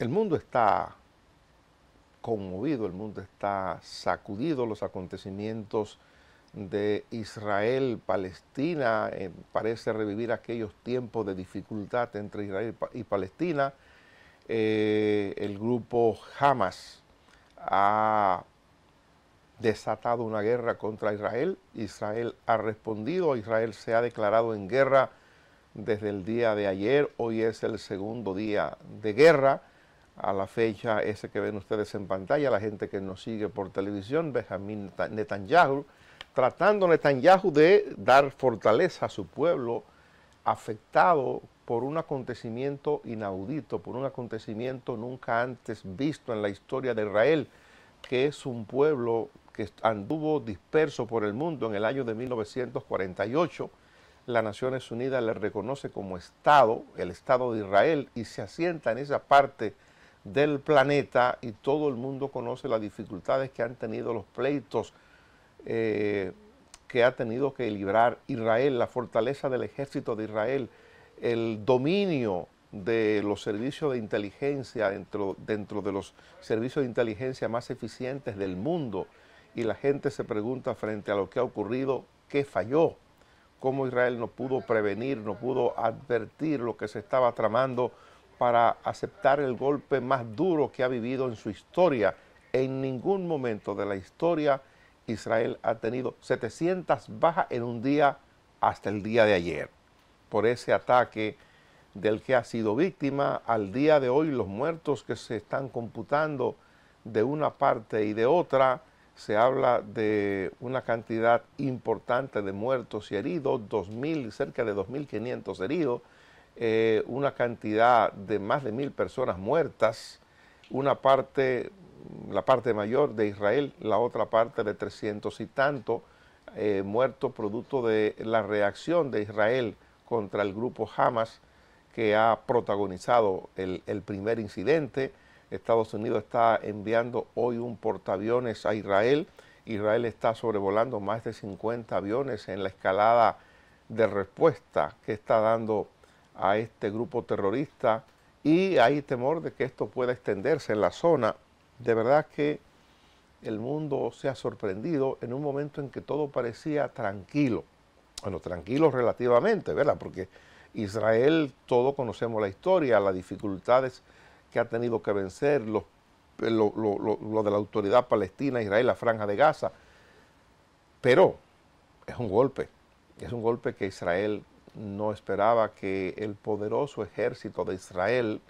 El mundo está conmovido, el mundo está sacudido, los acontecimientos de Israel, Palestina, eh, parece revivir aquellos tiempos de dificultad entre Israel y Palestina. Eh, el grupo Hamas ha desatado una guerra contra Israel, Israel ha respondido, Israel se ha declarado en guerra desde el día de ayer, hoy es el segundo día de guerra a la fecha ese que ven ustedes en pantalla, la gente que nos sigue por televisión, Benjamin Netanyahu, tratando Netanyahu de dar fortaleza a su pueblo afectado por un acontecimiento inaudito, por un acontecimiento nunca antes visto en la historia de Israel, que es un pueblo que anduvo disperso por el mundo en el año de 1948. Las Naciones Unidas le reconoce como Estado, el Estado de Israel, y se asienta en esa parte del planeta y todo el mundo conoce las dificultades que han tenido los pleitos eh, que ha tenido que librar Israel, la fortaleza del ejército de Israel, el dominio de los servicios de inteligencia dentro, dentro de los servicios de inteligencia más eficientes del mundo y la gente se pregunta frente a lo que ha ocurrido, ¿qué falló? ¿Cómo Israel no pudo prevenir, no pudo advertir lo que se estaba tramando? para aceptar el golpe más duro que ha vivido en su historia. En ningún momento de la historia Israel ha tenido 700 bajas en un día hasta el día de ayer. Por ese ataque del que ha sido víctima, al día de hoy los muertos que se están computando de una parte y de otra, se habla de una cantidad importante de muertos y heridos, 2.000, cerca de 2.500 heridos, eh, una cantidad de más de mil personas muertas, una parte, la parte mayor de Israel, la otra parte de 300 y tanto eh, muertos producto de la reacción de Israel contra el grupo Hamas que ha protagonizado el, el primer incidente. Estados Unidos está enviando hoy un portaaviones a Israel. Israel está sobrevolando más de 50 aviones en la escalada de respuesta que está dando a este grupo terrorista y hay temor de que esto pueda extenderse en la zona. De verdad que el mundo se ha sorprendido en un momento en que todo parecía tranquilo. Bueno, tranquilo relativamente, ¿verdad? Porque Israel, todos conocemos la historia, las dificultades que ha tenido que vencer, los, lo de la autoridad palestina, Israel, la franja de Gaza. Pero es un golpe, es un golpe que Israel no esperaba que el poderoso ejército de Israel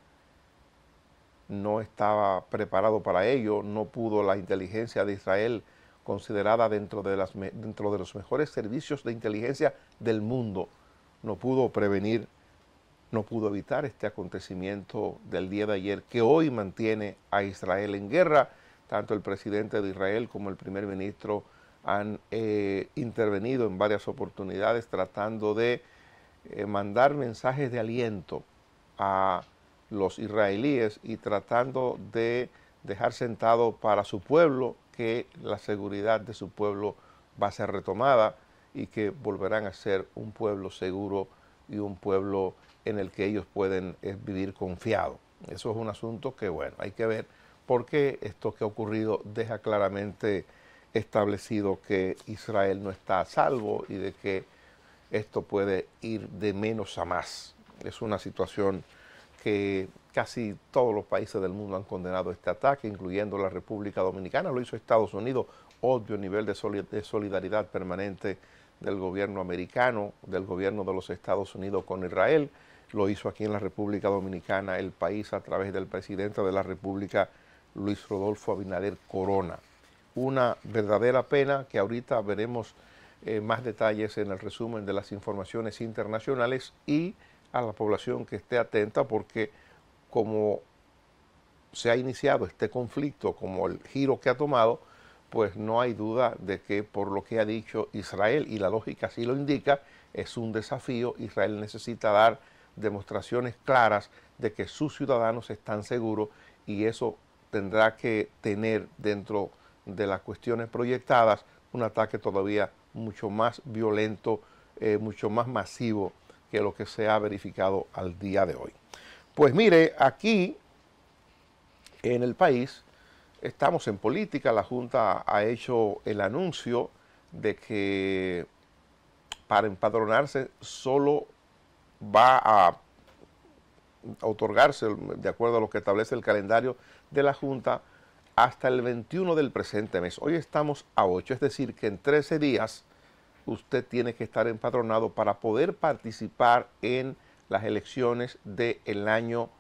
no estaba preparado para ello, no pudo la inteligencia de Israel considerada dentro de, las, dentro de los mejores servicios de inteligencia del mundo, no pudo prevenir, no pudo evitar este acontecimiento del día de ayer que hoy mantiene a Israel en guerra. Tanto el presidente de Israel como el primer ministro han eh, intervenido en varias oportunidades tratando de eh, mandar mensajes de aliento a los israelíes y tratando de dejar sentado para su pueblo que la seguridad de su pueblo va a ser retomada y que volverán a ser un pueblo seguro y un pueblo en el que ellos pueden eh, vivir confiado. Eso es un asunto que, bueno, hay que ver por qué esto que ha ocurrido deja claramente establecido que Israel no está a salvo y de que esto puede ir de menos a más. Es una situación que casi todos los países del mundo han condenado este ataque, incluyendo la República Dominicana, lo hizo Estados Unidos, obvio nivel de solidaridad permanente del gobierno americano, del gobierno de los Estados Unidos con Israel, lo hizo aquí en la República Dominicana el país a través del presidente de la República, Luis Rodolfo Abinader Corona. Una verdadera pena que ahorita veremos eh, más detalles en el resumen de las informaciones internacionales y a la población que esté atenta porque como se ha iniciado este conflicto, como el giro que ha tomado, pues no hay duda de que por lo que ha dicho Israel, y la lógica sí lo indica, es un desafío. Israel necesita dar demostraciones claras de que sus ciudadanos están seguros y eso tendrá que tener dentro de las cuestiones proyectadas un ataque todavía mucho más violento, eh, mucho más masivo que lo que se ha verificado al día de hoy. Pues mire, aquí en el país estamos en política, la Junta ha hecho el anuncio de que para empadronarse solo va a otorgarse, de acuerdo a lo que establece el calendario de la Junta, hasta el 21 del presente mes. Hoy estamos a 8, es decir, que en 13 días usted tiene que estar empadronado para poder participar en las elecciones del año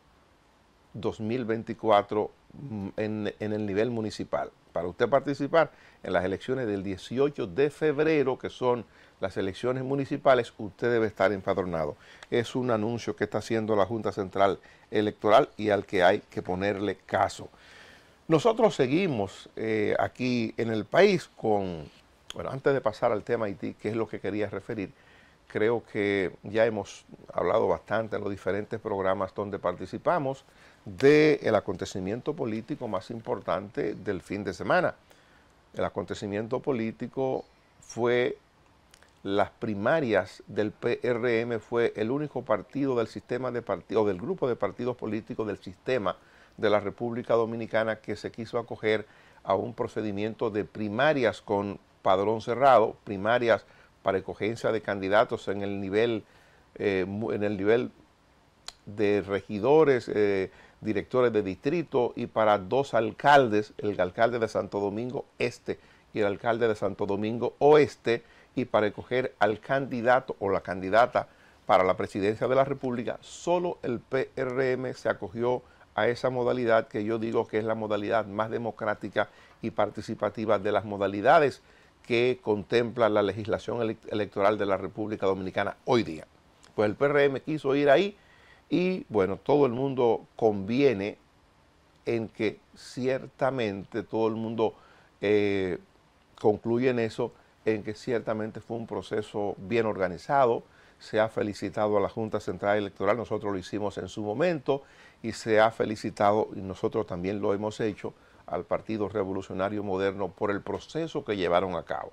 2024 mm, en, en, el nivel municipal. Para usted participar en las elecciones del 18 de febrero, que son las elecciones municipales, usted debe estar empadronado. Es un anuncio que está haciendo la Junta Central Electoral y al que hay que ponerle caso. Nosotros seguimos eh, aquí en el país con, bueno, antes de pasar al tema Haití, qué es lo que quería referir, creo que ya hemos hablado bastante en los diferentes programas donde participamos del acontecimiento político más importante del fin de semana. El acontecimiento político fue las primarias del PRM, fue el único partido del sistema de partidos, del grupo de partidos políticos del sistema de la República Dominicana que se quiso acoger a un procedimiento de primarias con padrón cerrado, primarias para escogencia de candidatos en el nivel, eh, en el nivel de regidores, eh, directores de distrito y para dos alcaldes, el alcalde de Santo Domingo Este y el alcalde de Santo Domingo Oeste, y para escoger al candidato o la candidata para la presidencia de la República, solo el PRM se acogió a esa modalidad que yo digo que es la modalidad más democrática y participativa de las modalidades que contempla la legislación electoral de la República Dominicana hoy día. Pues el PRM quiso ir ahí y bueno, todo el mundo conviene en que ciertamente todo el mundo eh, concluye en eso, en que ciertamente fue un proceso bien organizado, se ha felicitado a la Junta Central Electoral, nosotros lo hicimos en su momento, y se ha felicitado, y nosotros también lo hemos hecho, al Partido Revolucionario Moderno por el proceso que llevaron a cabo.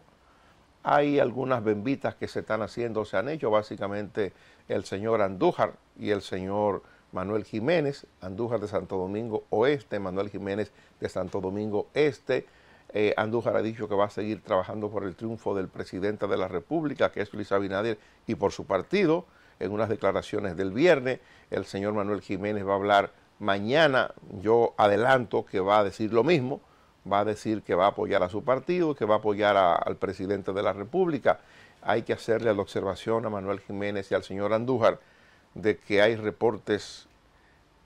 Hay algunas benditas que se están haciendo, se han hecho básicamente el señor Andújar y el señor Manuel Jiménez, Andújar de Santo Domingo Oeste, Manuel Jiménez de Santo Domingo Este. Eh, Andújar ha dicho que va a seguir trabajando por el triunfo del presidente de la República, que es Luis Abinader, y por su partido en unas declaraciones del viernes. El señor Manuel Jiménez va a hablar mañana. Yo adelanto que va a decir lo mismo. Va a decir que va a apoyar a su partido, que va a apoyar al presidente de la República. Hay que hacerle la observación a Manuel Jiménez y al señor Andújar de que hay reportes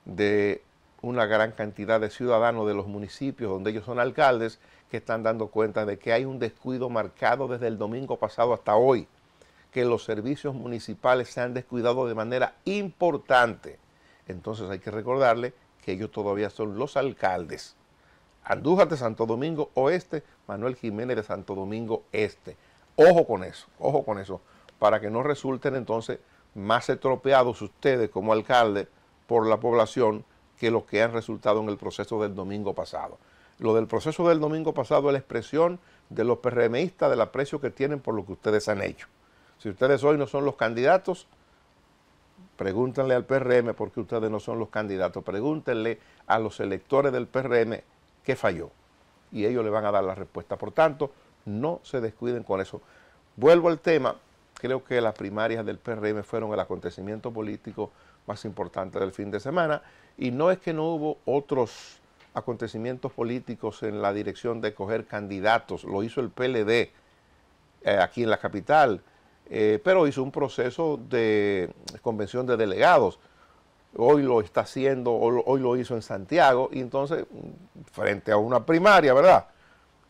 de una gran cantidad de ciudadanos de los municipios donde ellos son alcaldes que están dando cuenta de que hay un descuido marcado desde el domingo pasado hasta hoy que los servicios municipales se han descuidado de manera importante. Entonces hay que recordarle que ellos todavía son los alcaldes. Andújar de Santo Domingo Oeste, Manuel Jiménez de Santo Domingo Este. Ojo con eso, ojo con eso, para que no resulten entonces más estropeados ustedes como alcalde por la población que los que han resultado en el proceso del domingo pasado. Lo del proceso del domingo pasado es la expresión de los PRMistas del aprecio que tienen por lo que ustedes han hecho. Si ustedes hoy no son los candidatos, pregúntenle al PRM porque ustedes no son los candidatos. Pregúntenle a los electores del PRM qué falló. Y ellos le van a dar la respuesta. Por tanto, no se descuiden con eso. Vuelvo al tema. Creo que las primarias del PRM fueron el acontecimiento político más importante del fin de semana. Y no es que no hubo otros acontecimientos políticos en la dirección de coger candidatos. Lo hizo el PLD eh, aquí en la capital eh, pero hizo un proceso de convención de delegados. Hoy lo está haciendo, hoy lo hizo en Santiago, y entonces, frente a una primaria, ¿verdad?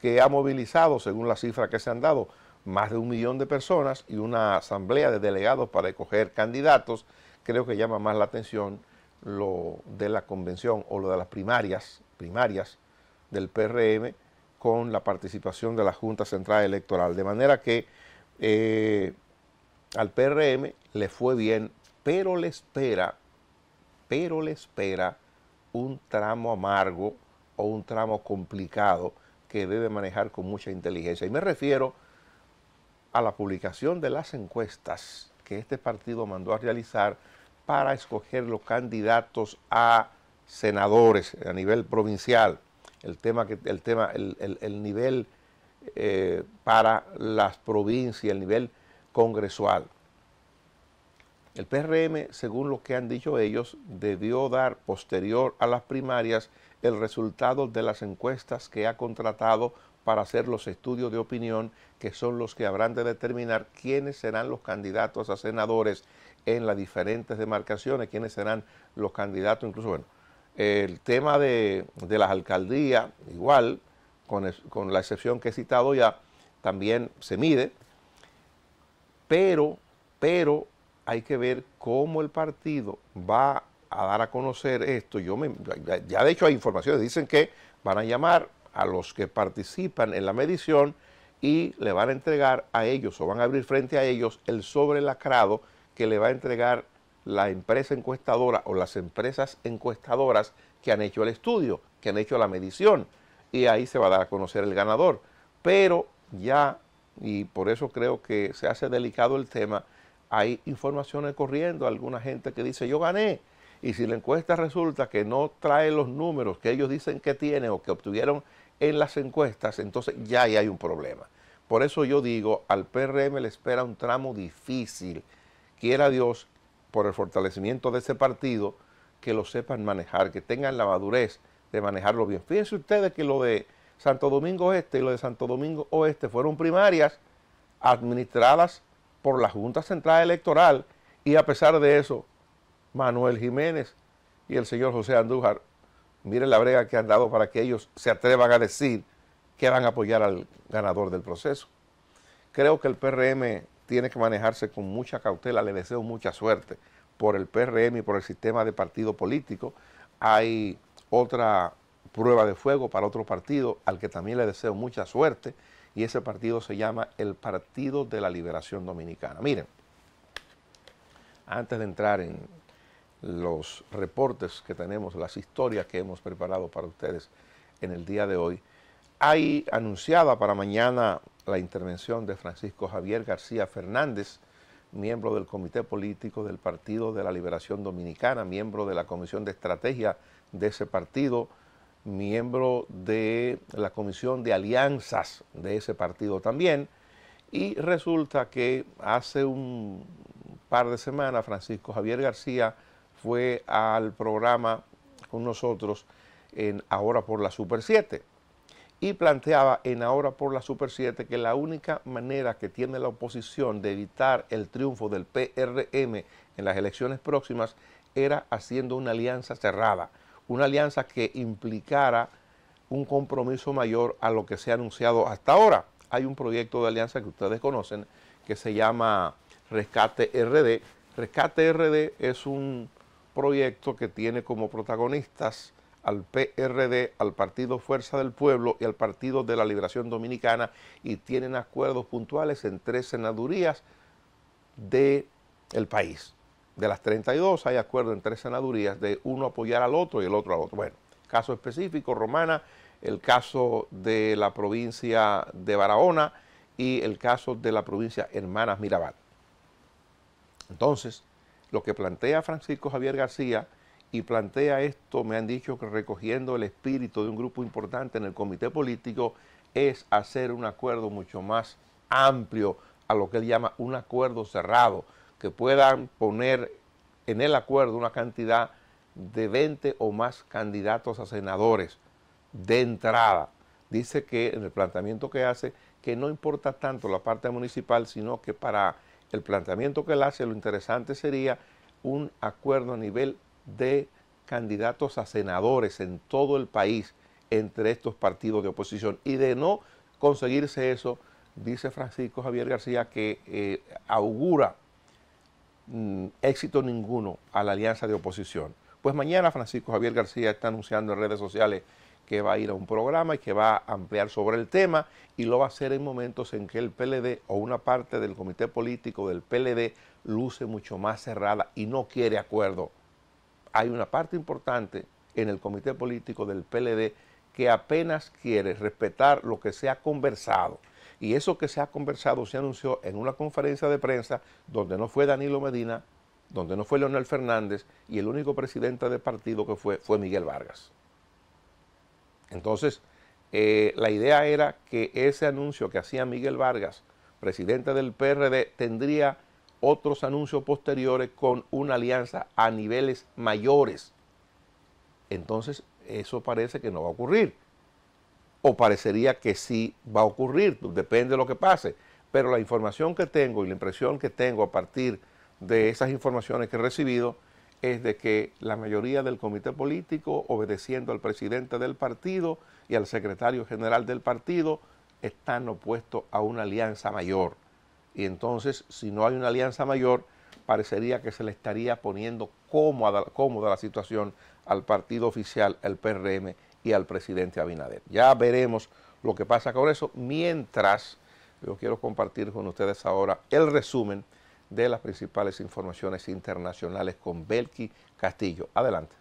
Que ha movilizado, según las cifras que se han dado, más de un millón de personas y una asamblea de delegados para escoger candidatos, creo que llama más la atención lo de la convención o lo de las primarias, primarias del PRM con la participación de la Junta Central Electoral. De manera que eh, al PRM le fue bien, pero le espera, pero le espera un tramo amargo o un tramo complicado que debe manejar con mucha inteligencia. Y me refiero a la publicación de las encuestas que este partido mandó a realizar para escoger los candidatos a senadores a nivel provincial. El tema, que, el, tema el, nivel eh, para las provincias, el nivel congresual. El PRM, según lo que han dicho ellos, debió dar posterior a las primarias el resultado de las encuestas que ha contratado para hacer los estudios de opinión, que son los que habrán de determinar quiénes serán los candidatos a senadores en las diferentes demarcaciones, quiénes serán los candidatos, incluso, bueno, el tema de, las alcaldías, igual, con, con la excepción que he citado ya, también se mide, pero, pero hay que ver cómo el partido va a dar a conocer esto. Yo me, ya de hecho hay informaciones, dicen que van a llamar a los que participan en la medición y le van a entregar a ellos o van a abrir frente a ellos el sobre lacrado que le va a entregar la empresa encuestadora o las empresas encuestadoras que han hecho el estudio, que han hecho la medición y ahí se va a dar a conocer el ganador. Pero ya y por eso creo que se hace delicado el tema. Hay informaciones corriendo, alguna gente que dice yo gané, y si la encuesta resulta que no trae los números que ellos dicen que tienen o que obtuvieron en las encuestas, entonces ya ahí hay un problema. Por eso yo digo, al PRM le espera un tramo difícil. Quiera Dios, por el fortalecimiento de ese partido, que lo sepan manejar, que tengan la madurez de manejarlo bien. Fíjense ustedes que lo de Santo Domingo Este y lo de Santo Domingo Oeste fueron primarias administradas por la Junta Central Electoral y a pesar de eso, Manuel Jiménez y el señor José Andújar, miren la brega que han dado para que ellos se atrevan a decir que van a apoyar al ganador del proceso. Creo que el PRM tiene que manejarse con mucha cautela, le deseo mucha suerte por el PRM y por el sistema de partido político. Hay otra prueba de fuego para otro partido al que también le deseo mucha suerte y ese partido se llama el Partido de la Liberación Dominicana. Miren, antes de entrar en los reportes que tenemos, las historias que hemos preparado para ustedes en el día de hoy, hay anunciada para mañana la intervención de Francisco Javier García Fernández, miembro del Comité Político del Partido de la Liberación Dominicana, miembro de la Comisión de Estrategia de ese partido, miembro de la comisión de alianzas de ese partido también. Y resulta que hace un par de semanas Francisco Javier García fue al programa con nosotros en Ahora por la Super 7 y planteaba en Ahora por la Super 7 que la única manera que tiene la oposición de evitar el triunfo del PRM en las elecciones próximas era haciendo una alianza cerrada una alianza que implicara un compromiso mayor a lo que se ha anunciado hasta ahora. Hay un proyecto de alianza que ustedes conocen que se llama Rescate RD. Rescate RD es un proyecto que tiene como protagonistas al PRD, al Partido Fuerza del Pueblo y al Partido de la Liberación Dominicana y tienen acuerdos puntuales en tres senadurías del país de las 32 hay acuerdo en tres senadurías de uno apoyar al otro y el otro al otro. Bueno, caso específico, Romana, el caso de la provincia de Barahona y el caso de la provincia Hermanas Mirabal. Entonces, lo que plantea Francisco Javier García y plantea esto, me han dicho que recogiendo el espíritu de un grupo importante en el comité político, es hacer un acuerdo mucho más amplio a lo que él llama un acuerdo cerrado, que puedan poner en el acuerdo una cantidad de 20 o más candidatos a senadores de entrada. Dice que en el planteamiento que hace, que no importa tanto la parte municipal, sino que para el planteamiento que él hace, lo interesante sería un acuerdo a nivel de candidatos a senadores en todo el país entre estos partidos de oposición. Y de no conseguirse eso, dice Francisco Javier García, que eh, augura Mm, éxito ninguno a la alianza de oposición. Pues mañana Francisco Javier García está anunciando en redes sociales que va a ir a un programa y que va a ampliar sobre el tema y lo va a hacer en momentos en que el PLD o una parte del comité político del PLD luce mucho más cerrada y no quiere acuerdo. Hay una parte importante en el comité político del PLD que apenas quiere respetar lo que se ha conversado. Y eso que se ha conversado se anunció en una conferencia de prensa donde no fue Danilo Medina, donde no fue Leonel Fernández y el único presidente del partido que fue fue Miguel Vargas. Entonces, eh, la idea era que ese anuncio que hacía Miguel Vargas, presidente del PRD, tendría otros anuncios posteriores con una alianza a niveles mayores. Entonces, eso parece que no va a ocurrir o parecería que sí va a ocurrir, pues, depende de lo que pase. Pero la información que tengo y la impresión que tengo a partir de esas informaciones que he recibido es de que la mayoría del comité político, obedeciendo al presidente del partido y al secretario general del partido, están opuestos a una alianza mayor. Y entonces, si no hay una alianza mayor, parecería que se le estaría poniendo cómoda, la situación al partido oficial, el PRM, y al presidente Abinader. Ya veremos lo que pasa con eso. Mientras, yo quiero compartir con ustedes ahora el resumen de las principales informaciones internacionales con Belki Castillo. Adelante.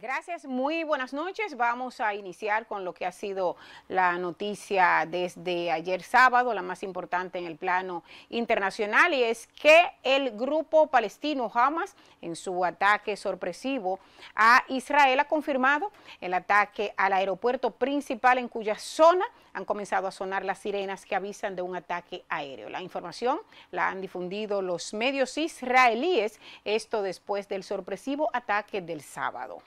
Gracias, muy buenas noches. Vamos a iniciar con lo que ha sido la noticia desde ayer sábado, la más importante en el plano internacional, y es que el grupo palestino Hamas, en su ataque sorpresivo a Israel, ha confirmado el ataque al aeropuerto principal en cuya zona han comenzado a sonar las sirenas que avisan de un ataque aéreo. La información la han difundido los medios israelíes, esto después del sorpresivo ataque del sábado.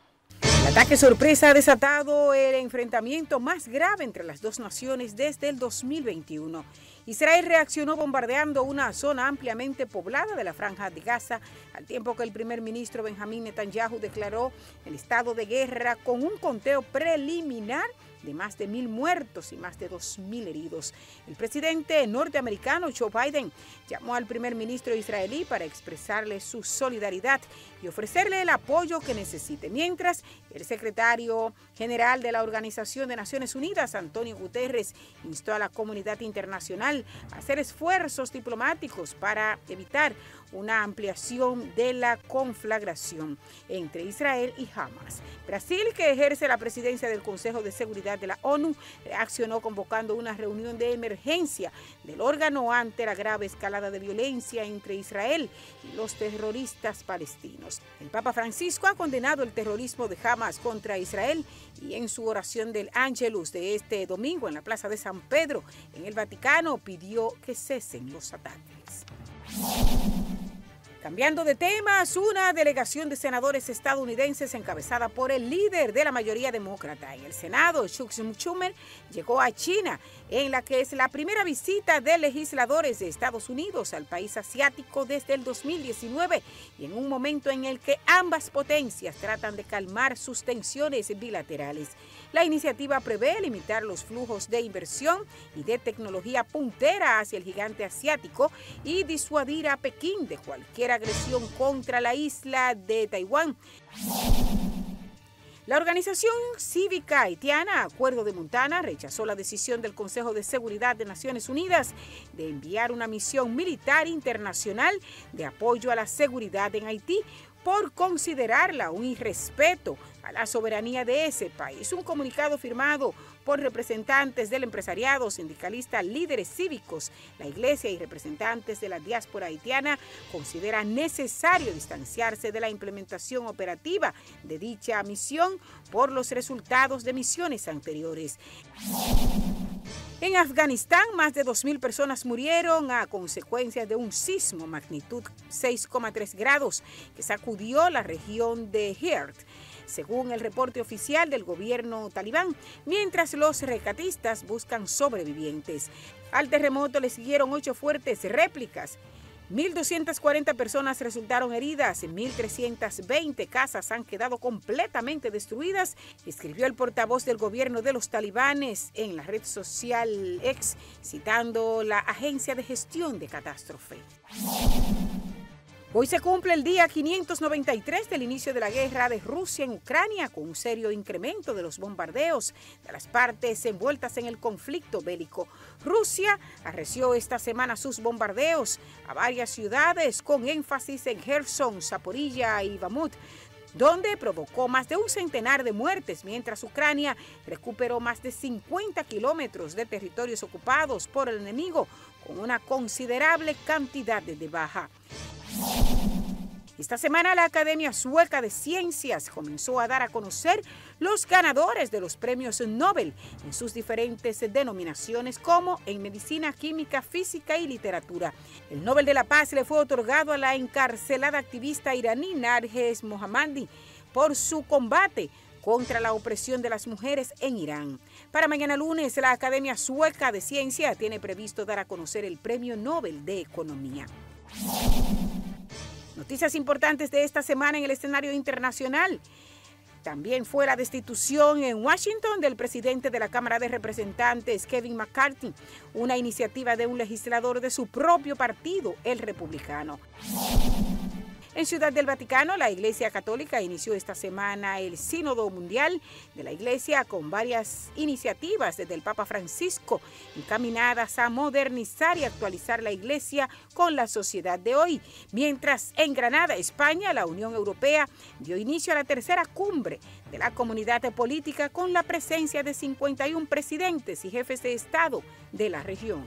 El ataque sorpresa ha desatado el enfrentamiento más grave entre las dos naciones desde el 2021. Israel reaccionó bombardeando una zona ampliamente poblada de la franja de Gaza, al tiempo que el primer ministro Benjamín Netanyahu declaró el estado de guerra con un conteo preliminar de más de mil muertos y más de dos mil heridos. El presidente norteamericano Joe Biden llamó al primer ministro israelí para expresarle su solidaridad y ofrecerle el apoyo que necesite. Mientras, el secretario general de la Organización de Naciones Unidas, Antonio Guterres, instó a la comunidad internacional a hacer esfuerzos diplomáticos para evitar una ampliación de la conflagración entre Israel y Hamas. Brasil, que ejerce la presidencia del Consejo de Seguridad de la ONU eh, accionó convocando una reunión de emergencia del órgano ante la grave escalada de violencia entre Israel y los terroristas palestinos. El Papa Francisco ha condenado el terrorismo de Hamas contra Israel y en su oración del Angelus de este domingo en la Plaza de San Pedro, en el Vaticano, pidió que cesen los ataques. Cambiando de temas, una delegación de senadores estadounidenses encabezada por el líder de la mayoría demócrata en el Senado, Chuck Schumer, llegó a China, en la que es la primera visita de legisladores de Estados Unidos al país asiático desde el 2019 y en un momento en el que ambas potencias tratan de calmar sus tensiones bilaterales. La iniciativa prevé limitar los flujos de inversión y de tecnología puntera hacia el gigante asiático y disuadir a Pekín de cualquier agresión contra la isla de Taiwán. La organización cívica haitiana Acuerdo de Montana rechazó la decisión del Consejo de Seguridad de Naciones Unidas de enviar una misión militar internacional de apoyo a la seguridad en Haití, por considerarla un irrespeto a la soberanía de ese país. Un comunicado firmado por representantes del empresariado, sindicalista líderes cívicos, la iglesia y representantes de la diáspora haitiana considera necesario distanciarse de la implementación operativa de dicha misión por los resultados de misiones anteriores. En Afganistán, más de 2.000 personas murieron a consecuencia de un sismo magnitud 6,3 grados que sacudió la región de HERT, según el reporte oficial del gobierno talibán, mientras los recatistas buscan sobrevivientes. Al terremoto le siguieron ocho fuertes réplicas 1.240 personas resultaron heridas, 1.320 casas han quedado completamente destruidas, escribió el portavoz del gobierno de los talibanes en la red social X, citando la Agencia de Gestión de Catástrofe. Hoy se cumple el día 593 del inicio de la guerra de Rusia en Ucrania, con un serio incremento de los bombardeos de las partes envueltas en el conflicto bélico. Rusia arreció esta semana sus bombardeos a varias ciudades, con énfasis en Gerson, Zaporilla y Bamut donde provocó más de un centenar de muertes, mientras Ucrania recuperó más de 50 kilómetros de territorios ocupados por el enemigo, con una considerable cantidad de baja. Esta semana la Academia Sueca de Ciencias comenzó a dar a conocer los ganadores de los premios Nobel en sus diferentes denominaciones como en medicina, química, física y literatura. El Nobel de la Paz le fue otorgado a la encarcelada activista iraní Narges Mohammadi por su combate contra la opresión de las mujeres en Irán. Para mañana lunes, la Academia Sueca de Ciencias tiene previsto dar a conocer el Premio Nobel de Economía. Noticias importantes de esta semana en el escenario internacional. También fue la destitución en Washington del presidente de la Cámara de Representantes, Kevin McCarthy, una iniciativa de un legislador de su propio partido, el republicano. En Ciudad del Vaticano, la Iglesia Católica inició esta semana el Sínodo Mundial de la Iglesia con varias iniciativas desde el Papa Francisco encaminadas a modernizar y actualizar la Iglesia con la sociedad de hoy. Mientras en Granada, España, la Unión Europea dio inicio a la tercera cumbre de la comunidad política con la presencia de 51 presidentes y jefes de Estado de la región.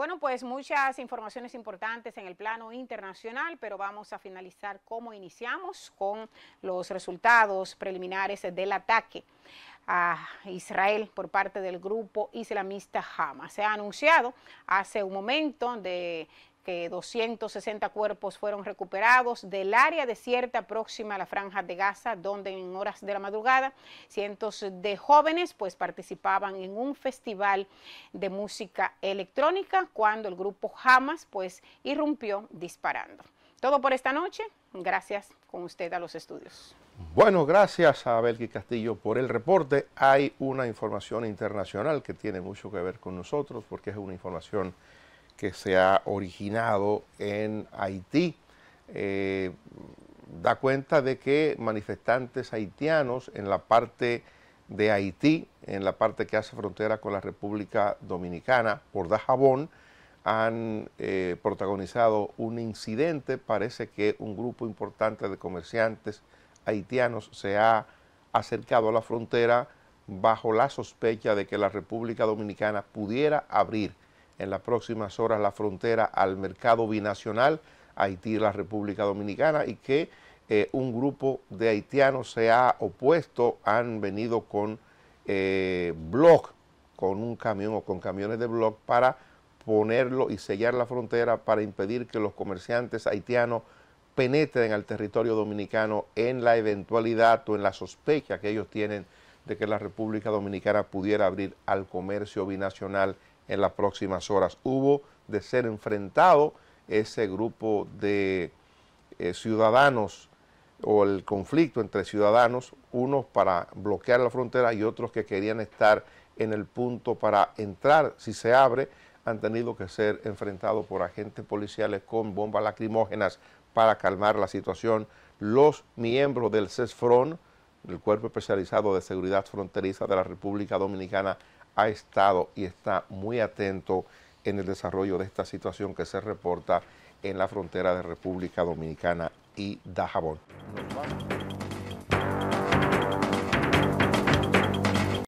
Bueno, pues muchas informaciones importantes en el plano internacional, pero vamos a finalizar como iniciamos con los resultados preliminares del ataque a Israel por parte del grupo islamista Hamas. Se ha anunciado hace un momento de que 260 cuerpos fueron recuperados del área desierta próxima a la franja de Gaza, donde en horas de la madrugada cientos de jóvenes pues participaban en un festival de música electrónica cuando el grupo Hamas pues irrumpió disparando. Todo por esta noche. Gracias con usted a los estudios. Bueno, gracias a Belki Castillo por el reporte. Hay una información internacional que tiene mucho que ver con nosotros porque es una información que se ha originado en Haití. Eh, da cuenta de que manifestantes haitianos en la parte de Haití, en la parte que hace frontera con la República Dominicana, por Dajabón, han eh, protagonizado un incidente. Parece que un grupo importante de comerciantes haitianos se ha acercado a la frontera bajo la sospecha de que la República Dominicana pudiera abrir en las próximas horas la frontera al mercado binacional Haití y la República Dominicana y que eh, un grupo de haitianos se ha opuesto, han venido con eh, con un camión o con camiones de blog para ponerlo y sellar la frontera para impedir que los comerciantes haitianos penetren al territorio dominicano en la eventualidad o en la sospecha que ellos tienen de que la República Dominicana pudiera abrir al comercio binacional en las próximas horas. Hubo de ser enfrentado ese grupo de eh, ciudadanos o el conflicto entre ciudadanos, unos para bloquear la frontera y otros que querían estar en el punto para entrar si se abre, han tenido que ser enfrentados por agentes policiales con bombas lacrimógenas para calmar la situación. Los miembros del CESFRON, el Cuerpo Especializado de Seguridad Fronteriza de la República Dominicana, ha estado y está muy atento en el desarrollo de esta situación que se reporta en la frontera de República Dominicana y Dajabón.